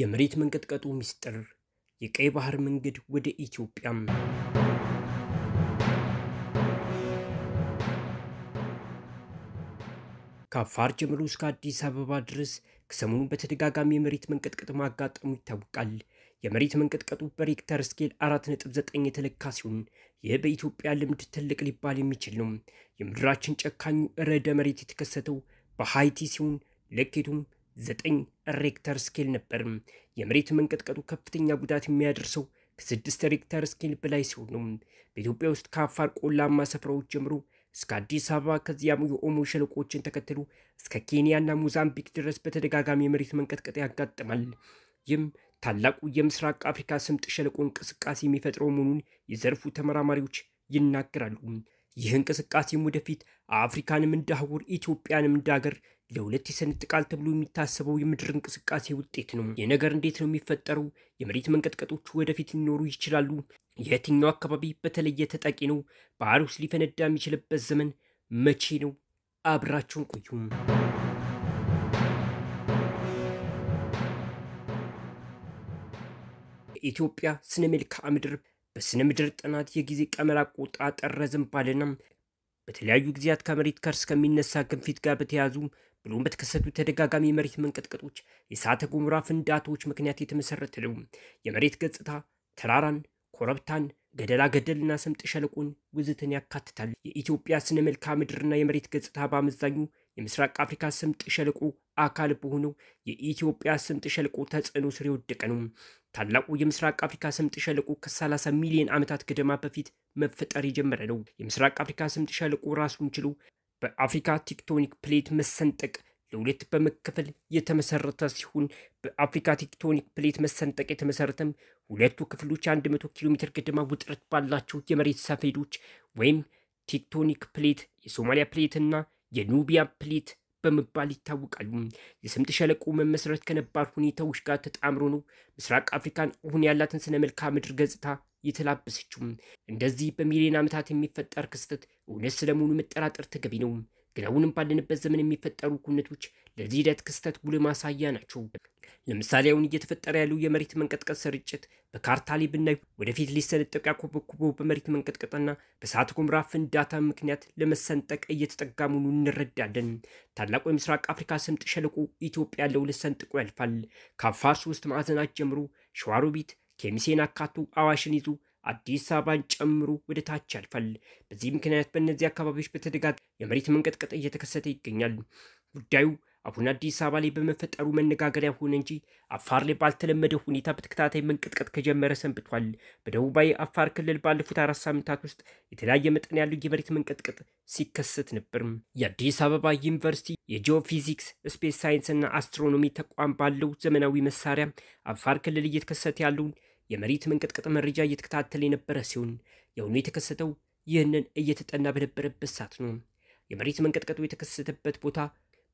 የመሬት መንቀጥቀጡ ሚስጥር፣ የቀይ ባህር መንገድ ወደ ኢትዮጵያም ከአፋር ጀምሮ እስከ አዲስ አበባ ድረስ ከሰሞኑ በተደጋጋሚ የመሬት መንቀጥቀጥ ማጋጠሙ ይታወቃል። የመሬት መንቀጥቀጡ በሬክተር ስኬል 4.9 የተለካ ሲሆን ይህ በኢትዮጵያ ልምድ ትልቅ ሊባል የሚችል ነው። የምድራችን ጨካኙ ርዕደ መሬት የተከሰተው በሃይቲ ሲሆን ልኬቱም ዘጠኝ ሬክተር ስኬል ነበር። የመሬት መንቀጥቀጡ ከፍተኛ ጉዳት የሚያደርሰው ከስድስት ሬክተር ስኬል በላይ ሲሆን በኢትዮጵያ ውስጥ ከአፋር ቆላማ ስፍራዎች ጀምሮ እስከ አዲስ አበባ ከዚያም የኦሞ ሸለቆችን ተከትሎ እስከ ኬንያና ሞዛምቢክ ድረስ በተደጋጋሚ የመሬት መንቀጥቀጥ ያጋጥማል። ይህም ታላቁ የምስራቅ አፍሪካ ስምጥ ሸለቆ እንቅስቃሴ የሚፈጥረው መሆኑን የዘርፉ ተመራማሪዎች ይናገራሉ። ይህ እንቅስቃሴም ወደፊት አፍሪካንም እንደ አህጉር ኢትዮጵያንም እንደ ሀገር ለሁለት የሰንጥ ቃል ተብሎ የሚታሰበው የምድር እንቅስቃሴ ውጤት ነው። የነገር እንዴት ነው የሚፈጠረው? የመሬት መንቀጥቀጦቹ ወደፊት ሊኖሩ ይችላሉ። የትኛው አካባቢ በተለየ ተጠቂ ነው? ባህር ውስጥ ሊፈነዳ የሚችልበት ዘመን መቼ ነው? አብራችሁን ቆዩ። የኢትዮጵያ ስነ መልክዓ ምድር በስነ ምድር ጥናት የጊዜ ቀመር አቆጣጠር ረዘም ባለና በተለያዩ ጊዜያት ከመሬት ከርስ ከሚነሳ ግንፊት ጋር በተያያዙ ብሎም በተከሰቱ ተደጋጋሚ የመሬት መንቀጥቀጦች፣ የእሳተ ገሞራ ፍንዳታዎች ምክንያት የተመሰረተ ነው። የመሬት ገጽታ ተራራን፣ ኮረብታን፣ ገደላ ገደልና ሰምጥ ሸለቆን ውዝትን ያካትታል። የኢትዮጵያ ስነ መልክዓ ምድርና የመሬት ገጽታ በአመዛኙ የምስራቅ አፍሪካ ስምጥ ሸለቆ አካል በሆነው የኢትዮጵያ ስምጥ ሸለቆ ተጽዕኖ ስር የወደቀ ነው። ታላቁ የምስራቅ አፍሪካ ስምጥ ሸለቆ ከ30 ሚሊዮን ዓመታት ገደማ በፊት መፈጠር የጀመረ ነው። የምስራቅ አፍሪካ ስምጥ ሸለቆ ራሱን ችሎ በአፍሪካ ቴክቶኒክ ፕሌት መሰንጠቅ ለሁለት በመከፈል የተመሰረተ ሲሆን በአፍሪካ ቴክቶኒክ ፕሌት መሰንጠቅ የተመሰረተም ሁለቱ ክፍሎች 100 ኪሎ ሜትር ገደማ ውጥረት ባላቸው የመሬት ሰፌዶች ወይም ቴክቶኒክ ፕሌት የሶማሊያ ፕሌት እና የኑቢያ ፕሌት በመባል ይታወቃሉ። የስምጥ ሸለቆ መመስረት ከነባር ሁኔታዎች ጋር ተጣምሮ ነው ምስራቅ አፍሪካን አሁን ያላትን ስነ መልክዓ ምድር ገጽታ የተላበሰችው። እንደዚህ በሚሊዮን ዓመታት የሚፈጠር ክስተት እውነት ስለመሆኑ መጠራጠር ተገቢ ነው። ግን አሁንም ባለንበት ዘመን የሚፈጠሩ ኩነቶች ለዚህ ሂደት ክስተት ጉልህ ማሳያ ናቸው። ለምሳሌ አሁን እየተፈጠረ ያለው የመሬት መንቀጥቀጥ ስርጭት በካርታ ላይ ብናይ ወደፊት ሊሰነጠቅ ያኮበኩበው በመሬት መንቀጥቀጥና በእሳተ ገሞራ ፍንዳታ ምክንያት ለመሰንጠቅ እየተጠጋ መሆኑን እንረዳለን። ታላቁ የምስራቅ አፍሪካ ስምጥ ሸለቆ ኢትዮጵያ ያለው ሰንጥቆ ያልፋል። ከአፋር ሶስት ማዕዘናት ጀምሮ ሸዋሮቢት ከሚሴን አካቱ አዋሽን ይዞ አዲስ አበባን ጨምሮ ወደ ታች ያልፋል። በዚህ ምክንያት በእነዚህ አካባቢዎች በተደጋጋሚ የመሬት መንቀጥቀጥ እየተከሰተ ይገኛል። ጉዳዩ አሁን አዲስ አበባ ላይ በመፈጠሩ መነጋገሪያ ሆነ እንጂ አፋር ላይ ባልተለመደ ሁኔታ በተከታታይ መንቀጥቀጥ ከጀመረ ሰንብቷል። በደቡባዊ አፋር ክልል ባለፉት አራት ሳምንታት ውስጥ የተለያየ መጠን ያለው የመሬት መንቀጥቀጥ ሲከሰት ነበር። የአዲስ አበባ ዩኒቨርሲቲ የጂኦፊዚክስ ስፔስ እና አስትሮኖሚ ተቋም ባለው ዘመናዊ መሳሪያ አፋር ክልል እየተከሰተ ያለውን የመሬት መንቀጥቀጥ መረጃ እየተከታተለ የነበረ ሲሆን የአሁኑ የተከሰተው ይህንን እየተጠና በነበረበት ሰዓት ነው። የመሬት መንቀጥቀጡ የተከሰተበት ቦታ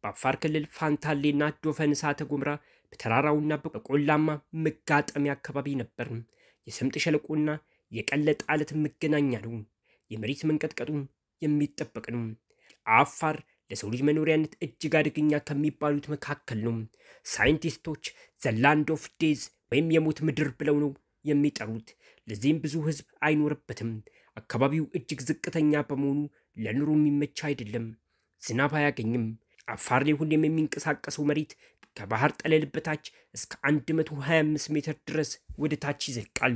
በአፋር ክልል ፋንታሌና ዶፈን እሳተ ጎመራ በተራራውና በቆላማ መጋጠሚያ አካባቢ ነበር። የስምጥ ሸለቆና የቀለጥ አለት መገናኛ ነው። የመሬት መንቀጥቀጡ የሚጠበቅ ነው። አፋር ለሰው ልጅ መኖሪያነት እጅግ አደገኛ ከሚባሉት መካከል ነው። ሳይንቲስቶች ዘላንድ ኦፍ ዴዝ ወይም የሞት ምድር ብለው ነው የሚጠሩት። ለዚህም ብዙ ህዝብ አይኖርበትም። አካባቢው እጅግ ዝቅተኛ በመሆኑ ለኑሮ የሚመች አይደለም። ዝናብ አያገኝም። አፋር ላይ ሁሌም የሚንቀሳቀሰው መሬት ከባህር ጠለል በታች እስከ 125 ሜትር ድረስ ወደ ታች ይዘልቃል።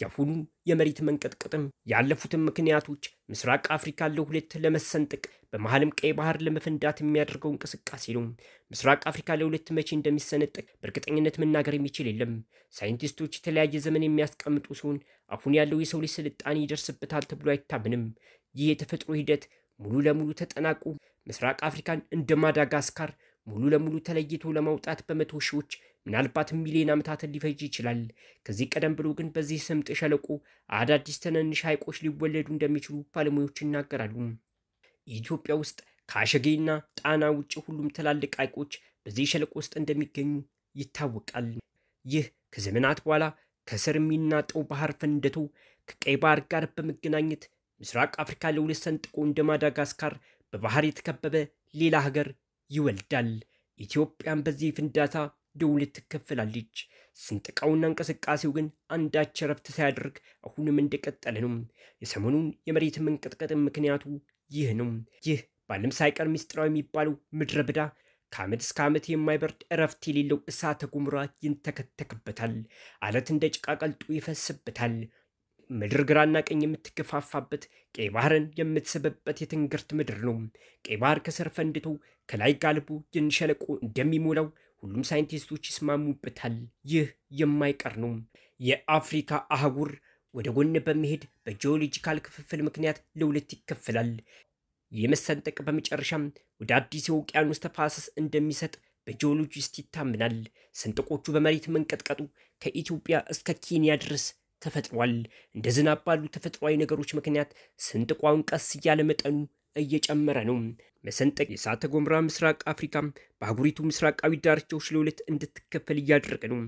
የአሁኑ የመሬት መንቀጥቀጥም ያለፉትን ምክንያቶች ምስራቅ አፍሪካ ለሁለት ለመሰንጠቅ በመሐልም ቀይ ባህር ለመፈንዳት የሚያደርገው እንቅስቃሴ ነው። ምስራቅ አፍሪካ ለሁለት መቼ እንደሚሰነጠቅ በእርግጠኝነት መናገር የሚችል የለም። ሳይንቲስቶች የተለያየ ዘመን የሚያስቀምጡ ሲሆን አሁን ያለው የሰው ልጅ ስልጣኔ ይደርስበታል ተብሎ አይታምንም። ይህ የተፈጥሮ ሂደት ሙሉ ለሙሉ ተጠናቁ ምስራቅ አፍሪካን እንደ ማዳጋስካር ሙሉ ለሙሉ ተለይቶ ለማውጣት በመቶ ሺዎች ምናልባት ሚሊዮን ዓመታት ሊፈጅ ይችላል። ከዚህ ቀደም ብሎ ግን በዚህ ስምጥ ሸለቆ አዳዲስ ትናንሽ ሐይቆች ሊወለዱ እንደሚችሉ ባለሙያዎች ይናገራሉ። ኢትዮጵያ ውስጥ ከአሸጌና ጣና ውጭ ሁሉም ትላልቅ ሐይቆች በዚህ ሸለቆ ውስጥ እንደሚገኙ ይታወቃል። ይህ ከዘመናት በኋላ ከስር የሚናጠው ባህር ፈንደቶ ከቀይ ባህር ጋር በመገናኘት ምስራቅ አፍሪካ ለሁለት ሰንጥቆ እንደ ማዳጋስካር በባህር የተከበበ ሌላ ሀገር ይወልዳል። ኢትዮጵያን በዚህ ፍንዳታ ደውል ትከፈላለች። ስንጥቃውና እንቅስቃሴው ግን አንዳች እረፍት ሳያደርግ አሁንም እንደቀጠለ ነው። የሰሞኑን የመሬት መንቀጥቀጥ ምክንያቱ ይህ ነው። ይህ በዓለም ሳይቀር ምስጢራዊ የሚባለው ምድረ በዳ ከዓመት እስከ ዓመት የማይበርድ እረፍት የሌለው እሳተ ገሞራ ይንተከተክበታል። አለት እንደ ጭቃ ቀልጦ ይፈስበታል። ምድር ግራና ቀኝ የምትገፋፋበት ቀይ ባህርን የምትስብበት የትንግርት ምድር ነው። ቀይ ባህር ከስር ፈንድቶ ከላይ ጋልቦ ይንሸለቆ እንደሚሞላው ሁሉም ሳይንቲስቶች ይስማሙበታል። ይህ የማይቀር ነው። የአፍሪካ አህጉር ወደ ጎን በመሄድ በጂኦሎጂካል ክፍፍል ምክንያት ለሁለት ይከፈላል። ይህ መሰንጠቅ በመጨረሻም ወደ አዲስ የውቅያኖስ ተፋሰስ እንደሚሰጥ በጂኦሎጂስት ይታምናል። ስንጥቆቹ በመሬት መንቀጥቀጡ ከኢትዮጵያ እስከ ኬንያ ድረስ ተፈጥሯል። እንደ ዝናብ ባሉ ተፈጥሯዊ ነገሮች ምክንያት ስንጥቋውን ቀስ እያለ መጠኑ እየጨመረ ነው። መሰንጠቅ የእሳተ ገሞራ ምስራቅ አፍሪካ በአህጉሪቱ ምስራቃዊ ዳርቻዎች ለሁለት እንድትከፈል እያደረገ ነው።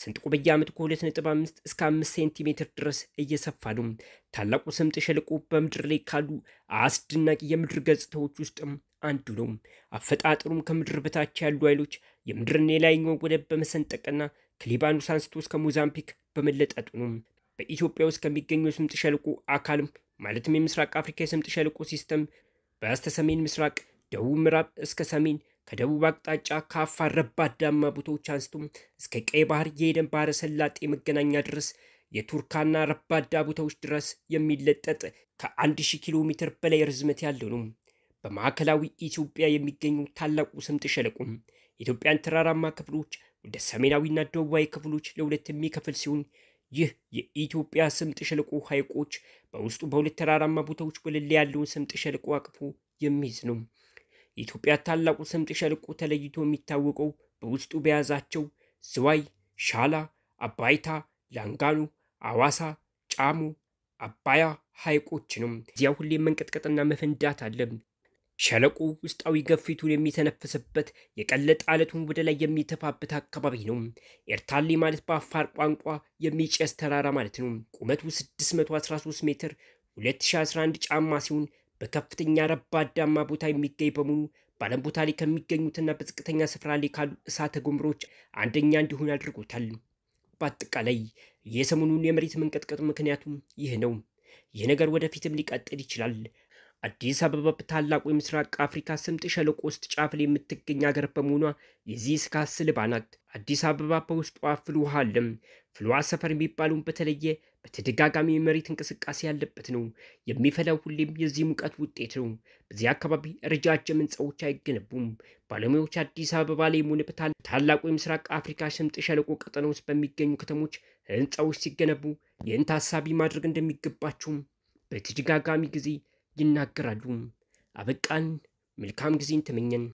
ስንጥቁ በየዓመቱ ከ2.5 እስከ 5 ሴንቲሜትር ድረስ እየሰፋ ነው። ታላቁ ስምጥ ሸለቆ በምድር ላይ ካሉ አስደናቂ የምድር ገጽታዎች ውስጥም አንዱ ነው። አፈጣጠሩም ከምድር በታች ያሉ ኃይሎች የምድርን የላይኛው ወደብ በመሰንጠቅና ከሊባኖስ አንስቶ እስከ ሞዛምፒክ በመለጠጡ ነው። በኢትዮጵያ ውስጥ ከሚገኙ የስምጥ ሸለቆ አካልም ማለትም የምስራቅ አፍሪካ የስምጥ ሸለቆ ሲስተም በስተ ሰሜን ምስራቅ፣ ደቡብ ምዕራብ እስከ ሰሜን ከደቡብ አቅጣጫ ከአፋር ረባዳማ ቦታዎች አንስቶም እስከ ቀይ ባህር የኤደን ባህረ ሰላጤ መገናኛ ድረስ የቱርካና ረባዳ ቦታዎች ድረስ የሚለጠጥ ከ1000 ኪሎ ሜትር በላይ ርዝመት ያለው ነው። በማዕከላዊ ኢትዮጵያ የሚገኙ ታላቁ ስምጥ ሸለቆ የኢትዮጵያን ተራራማ ክፍሎች ወደ ሰሜናዊና ደቡባዊ ክፍሎች ለሁለት የሚከፍል ሲሆን ይህ የኢትዮጵያ ስምጥ ሸለቆ ሐይቆች በውስጡ በሁለት ተራራማ ቦታዎች ወለል ያለውን ስምጥ ሸለቆ አቅፎ የሚይዝ ነው። የኢትዮጵያ ታላቁ ስምጥ ሸለቆ ተለይቶ የሚታወቀው በውስጡ በያዛቸው ዝዋይ፣ ሻላ፣ አባይታ፣ ላንጋኖ፣ አዋሳ፣ ጫሞ፣ አባያ ሐይቆች ነው። እዚያ ሁሌም መንቀጥቀጥና መፈንዳት አለ። ሸለቆ ውስጣዊ ገፊቱን የሚተነፍስበት የቀለጠ አለቱን ወደ ላይ የሚተፋበት አካባቢ ነው። ኤርታሌ ማለት በአፋር ቋንቋ የሚጨስ ተራራ ማለት ነው። ቁመቱ 613 ሜትር 2011 ጫማ ሲሆን በከፍተኛ ረባዳማ ቦታ የሚገኝ በመሆኑ በዓለም ቦታ ላይ ከሚገኙትና በዝቅተኛ ስፍራ ላይ ካሉ እሳተ ገሞራዎች አንደኛ እንዲሆን አድርጎታል። በአጠቃላይ የሰሞኑን የመሬት መንቀጥቀጥ ምክንያቱም ይህ ነው። ይህ ነገር ወደፊትም ሊቀጥል ይችላል። አዲስ አበባ በታላቁ የምስራቅ አፍሪካ ስምጥ ሸለቆ ውስጥ ጫፍ ላይ የምትገኝ ሀገር በመሆኗ የዚህ ስካስ ልባ ናት። አዲስ አበባ በውስጧ ውሃ አለም። ፍልውሃ ሰፈር የሚባለውን በተለየ በተደጋጋሚ የመሬት እንቅስቃሴ ያለበት ነው። የሚፈላው ሁሌም የዚህ ሙቀት ውጤት ነው። በዚህ አካባቢ ረጃጅም ሕንፃዎች አይገነቡም። ባለሙያዎች አዲስ አበባ ላይ ሆነ በታላቁ የምስራቅ አፍሪካ ስምጥ ሸለቆ ቀጠና ውስጥ በሚገኙ ከተሞች ህንፃዎች ሲገነቡ ይህን ታሳቢ ማድረግ እንደሚገባቸውም በተደጋጋሚ ጊዜ ይናገራሉ። አበቃን። መልካም ጊዜን ተመኘን።